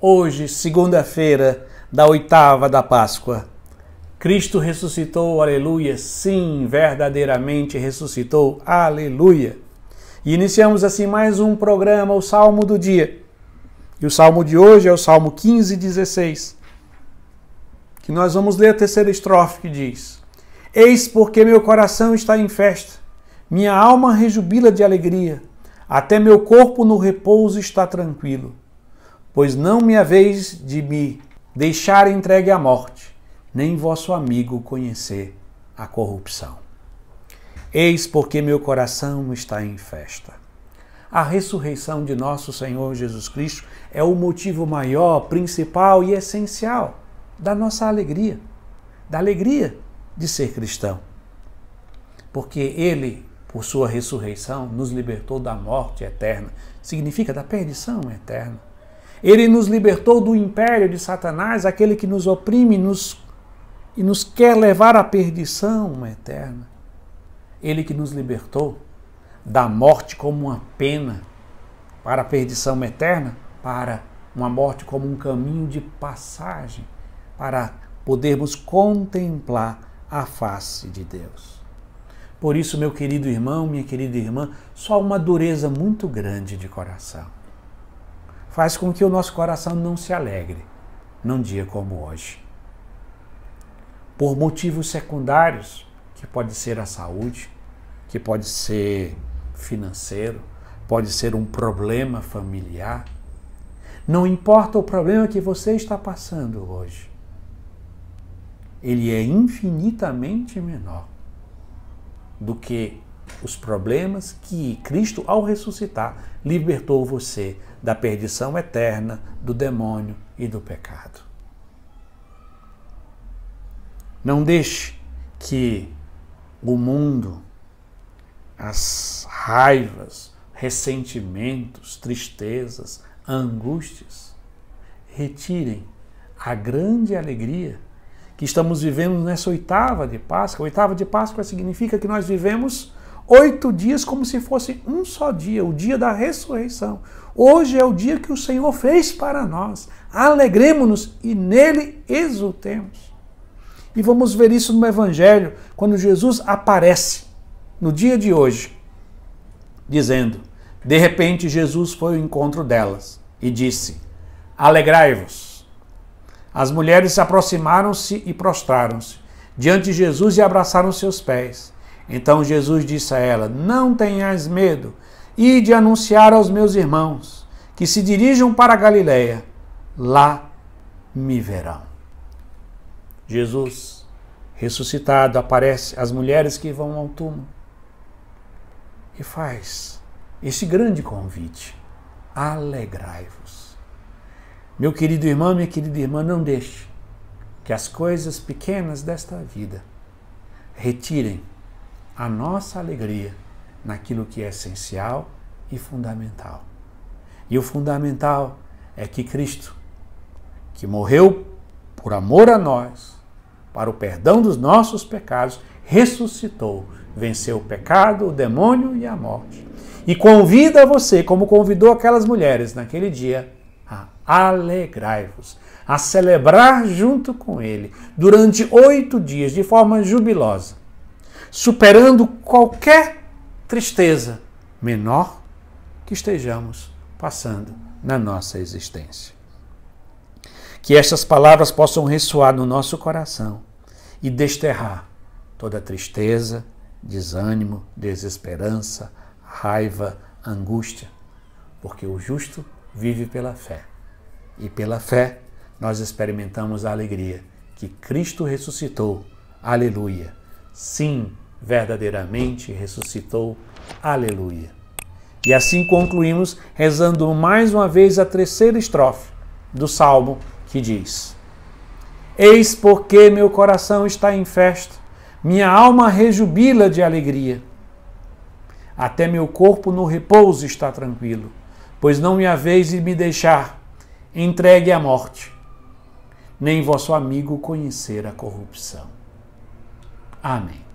Hoje, segunda-feira da oitava da Páscoa. Cristo ressuscitou, aleluia. Sim, verdadeiramente ressuscitou, aleluia. E iniciamos assim mais um programa, o Salmo do Dia. E o salmo de hoje é o Salmo 15, 16. Que nós vamos ler a terceira estrofe que diz: Eis porque meu coração está em festa, minha alma rejubila de alegria, até meu corpo no repouso está tranquilo pois não me haveis de me deixar entregue à morte, nem vosso amigo conhecer a corrupção. Eis porque meu coração está em festa. A ressurreição de nosso Senhor Jesus Cristo é o motivo maior, principal e essencial da nossa alegria, da alegria de ser cristão. Porque Ele, por Sua ressurreição, nos libertou da morte eterna significa da perdição eterna. Ele nos libertou do império de Satanás, aquele que nos oprime nos, e nos quer levar à perdição eterna. Ele que nos libertou da morte como uma pena para a perdição eterna, para uma morte como um caminho de passagem, para podermos contemplar a face de Deus. Por isso, meu querido irmão, minha querida irmã, só uma dureza muito grande de coração faz com que o nosso coração não se alegre num dia como hoje. Por motivos secundários, que pode ser a saúde, que pode ser financeiro, pode ser um problema familiar. Não importa o problema que você está passando hoje, ele é infinitamente menor do que os problemas que Cristo, ao ressuscitar, libertou você da perdição eterna, do demônio e do pecado. Não deixe que o mundo, as raivas, ressentimentos, tristezas, angústias, retirem a grande alegria que estamos vivendo nessa oitava de Páscoa. oitava de Páscoa significa que nós vivemos oito dias como se fosse um só dia, o dia da ressurreição. Hoje é o dia que o Senhor fez para nós. Alegremos-nos e nele exultemos. E vamos ver isso no Evangelho, quando Jesus aparece no dia de hoje, dizendo: De repente Jesus foi ao encontro delas e disse: Alegrai-vos. As mulheres se aproximaram-se e prostraram-se diante de Jesus e abraçaram seus pés. Então Jesus disse a ela: Não tenhas medo, e de anunciar aos meus irmãos que se dirijam para Galiléia, lá me verão. Jesus ressuscitado aparece às mulheres que vão ao túmulo e faz esse grande convite: alegrai-vos. Meu querido irmão, minha querida irmã, não deixe que as coisas pequenas desta vida retirem a nossa alegria naquilo que é essencial e fundamental. E o fundamental é que Cristo, que morreu por amor a nós, para o perdão dos nossos pecados, ressuscitou, venceu o pecado, o demônio e a morte. E convida você, como convidou aquelas mulheres naquele dia, a alegrai-vos, a celebrar junto com ele durante oito dias de forma jubilosa superando qualquer tristeza, menor que estejamos passando na nossa existência. Que estas palavras possam ressoar no nosso coração e desterrar toda tristeza, desânimo, desesperança, raiva, angústia, porque o justo vive pela fé. E pela fé nós experimentamos a alegria que Cristo ressuscitou. Aleluia! Sim, verdadeiramente ressuscitou. Aleluia. E assim concluímos rezando mais uma vez a terceira estrofe do salmo que diz: Eis porque meu coração está em festa, minha alma rejubila de alegria. Até meu corpo no repouso está tranquilo, pois não me haveis de me deixar entregue à morte, nem vosso amigo conhecer a corrupção. Amém.